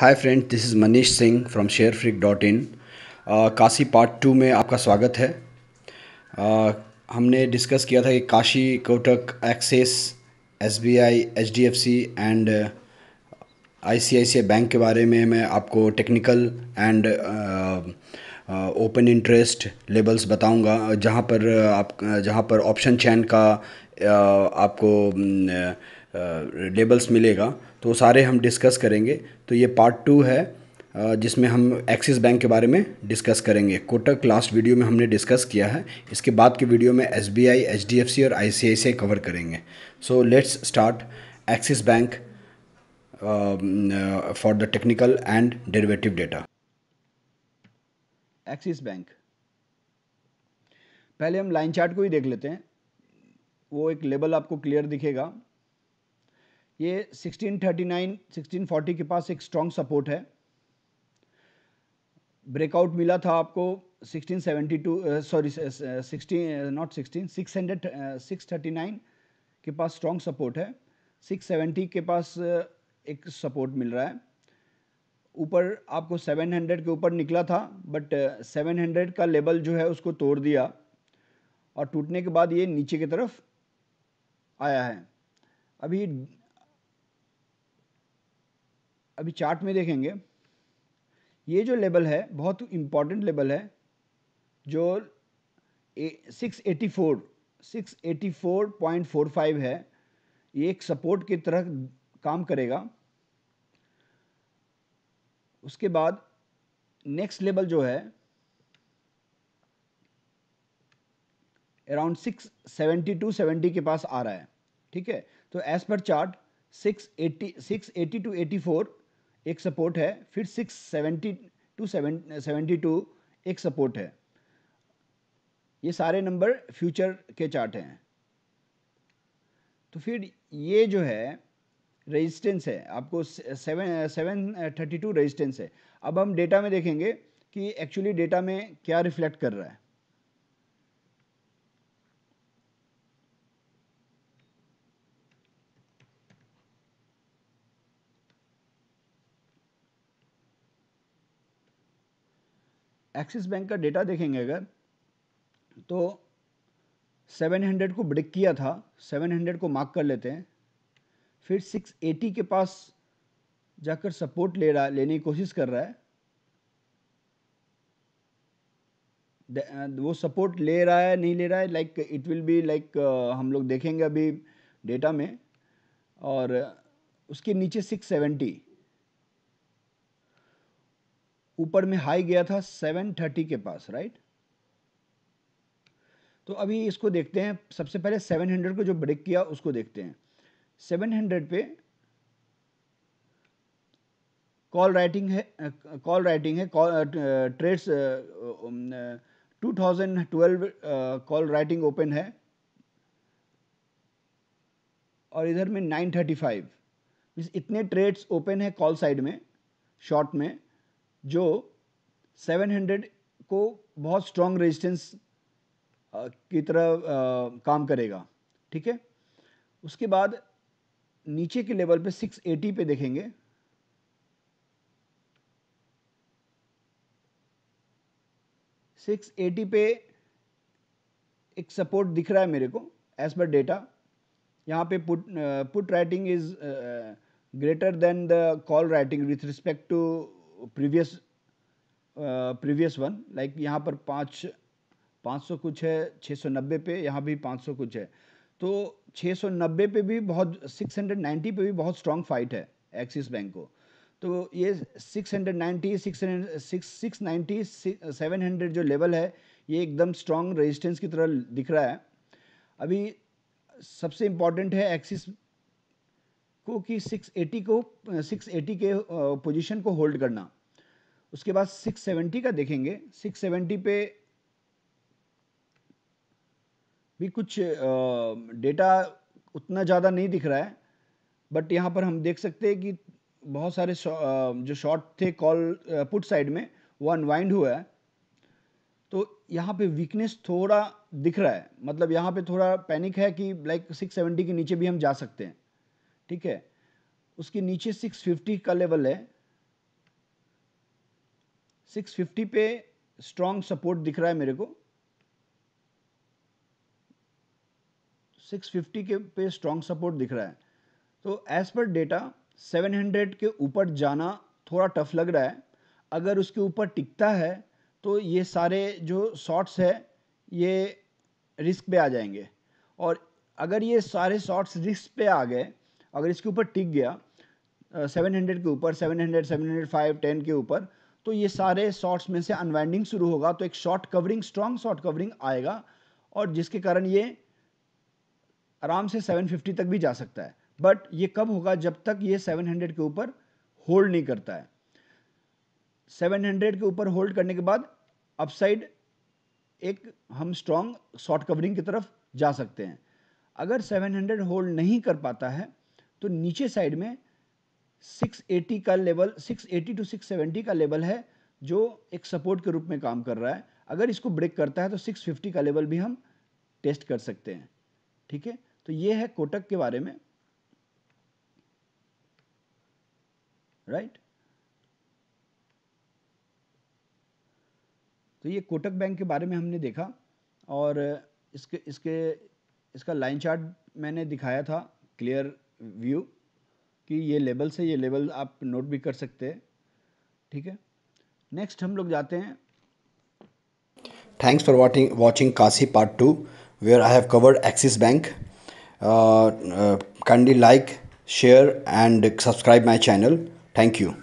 Hi friend this is Manish Singh from share freak dot in Kashi part two में आपका स्वागत है uh, हमने डिस्कस किया था कि Kashi Kotak Axis S B I H D F C and I C I C I bank के बारे में मैं आपको technical and open interest levels बताऊंगा जहां पर uh, आप जहां पर ऑप्शन चैन का आपको लेबल्स मिलेगा तो सारे हम डिस्कस करेंगे तो ये पार्ट टू है जिसमें हम एक्सिस बैंक के बारे में डिस्कस करेंगे कोटक लास्ट वीडियो में हमने डिस्कस किया है इसके बाद के वीडियो में S B I H D F C और I C I C I cover करेंगे so let's start Axis bank for the technical and derivative data Axis bank पहले हम लाइन चार्ट को ही देख लेते हैं वो एक लेबल आपको क्लियर दिखेगा ये 1639, 1640 के पास एक स्ट्रॉन्ग सपोर्ट है ब्रेकआउट मिला था आपको 1672 sorry sixteen not sixteen six hundred six thirty nine के पास स्ट्रॉन्ग सपोर्ट है 670 के पास एक सपोर्ट मिल रहा है ऊपर आपको 700 के ऊपर निकला था बट 700 का लेबल जो है उसको तोड़ दिया और टूटने के बाद ये नीचे की तरफ आया है अभी अभी चार्ट में देखेंगे ये जो लेवल है बहुत इम्पॉर्टेंट लेवल है जो six eighty four six eighty four point four five है ये एक सपोर्ट की तरह काम करेगा उसके बाद नेक्स्ट लेवल जो है around six seventy two seventy के पास आ रहा है ठीक है तो as per chart six eighty six eighty two eighty four एक सपोर्ट है फिर six seventy two seventy two एक सपोर्ट है ये सारे नंबर फ्यूचर के चार्ट हैं तो फिर ये जो है रेजिस्टेंस है आपको seven seven thirty two resistance है अब हम डेटा में देखेंगे कि एक्चुअली डेटा में क्या रिफ्लेक्ट कर रहा है एक्सिस बैंक का डेटा देखेंगे अगर तो 700 को ब्रेक किया था 700 को मार्क कर लेते हैं फिर 680 के पास जाकर सपोर्ट ले रहा लेने की कोशिश कर रहा है वो सपोर्ट ले रहा है नहीं ले रहा है like it will be like हम लोग देखेंगे अभी डेटा में और उसके नीचे 670 ऊपर में हाई गया था 730 के पास राइट तो अभी इसको देखते हैं सबसे पहले 700 को जो ब्रेक किया उसको देखते हैं 700 पे कॉल राइटिंग है कॉल राइटिंग है two trades 2012 call writing open है और इधर में 935 मीन्स इतने ट्रेड्स ओपन है कॉल साइड में शॉर्ट में जो 700 को बहुत स्ट्रॉन्ग रेजिस्टेंस की तरह काम करेगा ठीक है उसके बाद नीचे के लेवल पे 680 पे देखेंगे सिक्स एटी पे एक सपोर्ट दिख रहा है मेरे को एज पर डेटा यहाँ पे put put writing is greater than the call writing with respect to previous previous one like यहाँ पर पाँच पाँच सौ कुछ है छः सौ नब्बे पे यहाँ भी पाँच सौ कुछ है तो छः सौ नब्बे पे भी बहुत सिक्स हंड्रेड नाइन्टी पे भी बहुत स्ट्रांग फाइट है एक्सिस बैंक को तो ये six hundred ninety six six six ninety seven hundred जो लेवल है ये एकदम स्ट्रांग रेजिस्टेंस की तरह दिख रहा है अभी सबसे इम्पॉर्टेंट है एक्सिस को कि सिक्स एटी को सिक्स एटी के पोजिशन uh, को होल्ड करना उसके बाद 670 का देखेंगे 670 पे भी कुछ डेटा उतना ज़्यादा नहीं दिख रहा है बट यहाँ पर हम देख सकते हैं कि बहुत सारे जो शॉर्ट थे कॉल पुट साइड में वो अनवाइंड हुआ है तो यहाँ पे वीकनेस थोड़ा दिख रहा है मतलब यहाँ पे थोड़ा पैनिक है कि लाइक 670 के नीचे भी हम जा सकते हैं ठीक है उसके नीचे 650 का लेवल है 650 पे स्ट्रॉन्ग सपोर्ट दिख रहा है मेरे को 650 के पे स्ट्रॉन्ग सपोर्ट दिख रहा है तो एज़ पर डेटा 700 के ऊपर जाना थोड़ा टफ लग रहा है अगर उसके ऊपर टिकता है तो ये सारे जो शॉर्ट्स है ये रिस्क पे आ जाएंगे और अगर ये सारे शॉर्ट्स रिस्क पे आ गए अगर इसके ऊपर टिक गया सेवन हंड्रेड के ऊपर seven hundred seven hundred five ten के ऊपर तो ये सारे शॉर्ट्स में से अनवाइंडिंग शुरू होगा तो एक short covering strong short covering आएगा और जिसके कारण ये आराम से 750 तक भी जा सकता है बट ये कब होगा जब तक ये 700 के ऊपर होल्ड नहीं करता है 700 के ऊपर होल्ड करने के बाद अपसाइड एक हम स्ट्रांग शॉर्ट कवरिंग की तरफ जा सकते हैं अगर 700 होल्ड नहीं कर पाता है तो नीचे साइड में 680 का लेवल 680 टू 670 का लेवल है जो एक सपोर्ट के रूप में काम कर रहा है अगर इसको ब्रेक करता है तो 650 का लेवल भी हम टेस्ट कर सकते हैं ठीक है तो ये है कोटक के बारे में राइट right? तो ये कोटक बैंक के बारे में हमने देखा और इसके इसके इसका लाइन चार्ट मैंने दिखाया था क्लियर व्यू कि ये लेबल से ये लेबल आप नोट भी कर सकते हैं ठीक है नेक्स्ट हम लोग जाते हैं थैंक्स फॉर वॉचिंग वॉचिंग काशी part two where I have covered Axis bank कैंडी like share and subscribe my channel thank you